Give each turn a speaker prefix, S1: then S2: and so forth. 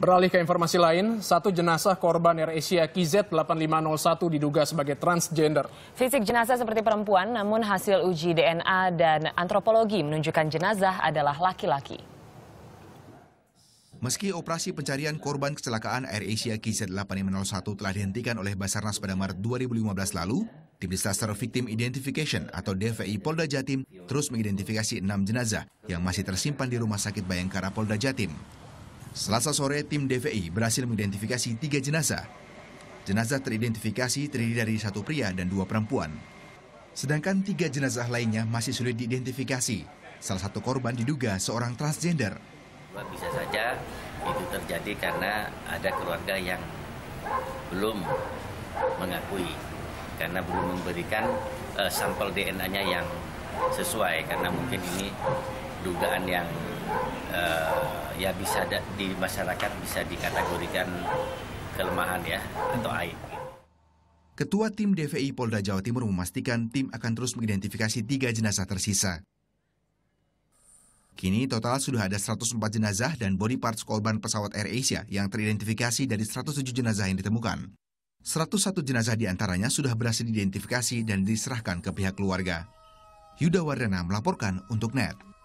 S1: Beralih ke informasi lain, satu jenazah korban Air AirAsia KZ8501 diduga sebagai
S2: transgender. Fisik jenazah seperti perempuan, namun hasil uji DNA dan antropologi menunjukkan jenazah adalah laki-laki.
S1: Meski operasi pencarian korban kecelakaan Air AirAsia KZ8501 telah dihentikan oleh Basarnas pada Maret 2015 lalu, Tim Disaster Victim Identification atau DVI Polda Jatim terus mengidentifikasi enam jenazah yang masih tersimpan di Rumah Sakit Bayangkara Polda Jatim. Selasa sore, tim DVI berhasil mengidentifikasi tiga jenazah. Jenazah teridentifikasi terdiri dari satu pria dan dua perempuan. Sedangkan tiga jenazah lainnya masih sulit diidentifikasi. Salah satu korban diduga seorang transgender.
S3: Bisa saja itu terjadi karena ada keluarga yang belum mengakui karena belum memberikan uh, sampel DNA-nya yang sesuai karena mungkin ini dugaan yang uh, ya bisa da, di masyarakat bisa dikategorikan kelemahan ya atau aib.
S1: Ketua Tim DVI Polda Jawa Timur memastikan tim akan terus mengidentifikasi tiga jenazah tersisa. Kini total sudah ada 104 jenazah dan body parts korban pesawat Air Asia yang teridentifikasi dari 107 jenazah yang ditemukan. 101 jenazah diantaranya sudah berhasil diidentifikasi dan diserahkan ke pihak keluarga. Yuda Wardana melaporkan untuk NET.